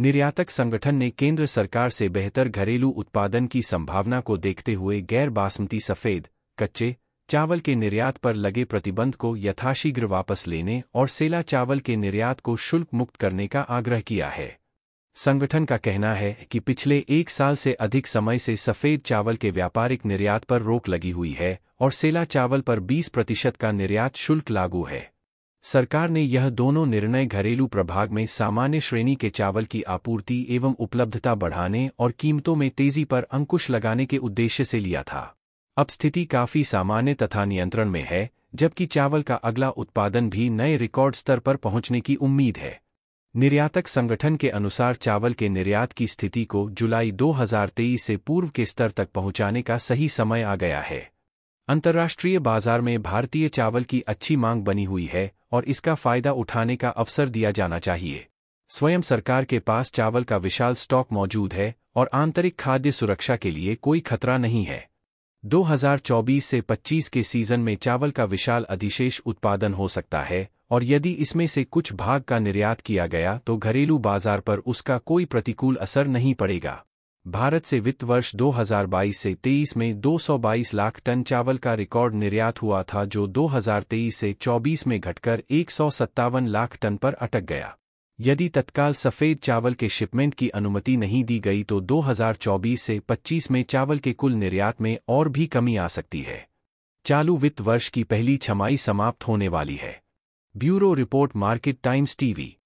निर्यातक संगठन ने केंद्र सरकार से बेहतर घरेलू उत्पादन की संभावना को देखते हुए गैर बासमती सफ़ेद कच्चे चावल के निर्यात पर लगे प्रतिबंध को यथाशीघ्र वापस लेने और सेला चावल के निर्यात को शुल्क मुक्त करने का आग्रह किया है संगठन का कहना है कि पिछले एक साल से अधिक समय से सफ़ेद चावल के व्यापारिक निर्यात पर रोक लगी हुई है और सेला चावल पर 20 प्रतिशत का निर्यात शुल्क लागू है सरकार ने यह दोनों निर्णय घरेलू प्रभाग में सामान्य श्रेणी के चावल की आपूर्ति एवं उपलब्धता बढ़ाने और कीमतों में तेजी पर अंकुश लगाने के उद्देश्य से लिया था अब स्थिति काफी सामान्य तथा नियंत्रण में है जबकि चावल का अगला उत्पादन भी नए रिकॉर्ड स्तर पर पहुंचने की उम्मीद है निर्यातक संगठन के अनुसार चावल के निर्यात की स्थिति को जुलाई 2023 से पूर्व के स्तर तक पहुंचाने का सही समय आ गया है अंतर्राष्ट्रीय बाजार में भारतीय चावल की अच्छी मांग बनी हुई है और इसका फायदा उठाने का अवसर दिया जाना चाहिए स्वयं सरकार के पास चावल का विशाल स्टॉक मौजूद है और आंतरिक खाद्य सुरक्षा के लिए कोई खतरा नहीं है 2024 से 25 के सीजन में चावल का विशाल अधिशेष उत्पादन हो सकता है और यदि इसमें से कुछ भाग का निर्यात किया गया तो घरेलू बाजार पर उसका कोई प्रतिकूल असर नहीं पड़ेगा भारत से वित्त वर्ष 2022 से 23 में 222 लाख टन चावल का रिकॉर्ड निर्यात हुआ था जो 2023 से 24 में घटकर एक लाख टन पर अटक गया यदि तत्काल सफ़ेद चावल के शिपमेंट की अनुमति नहीं दी गई तो 2024 से 25 में चावल के कुल निर्यात में और भी कमी आ सकती है चालू वित्त वर्ष की पहली छमाई समाप्त होने वाली है bureau report Market Times TV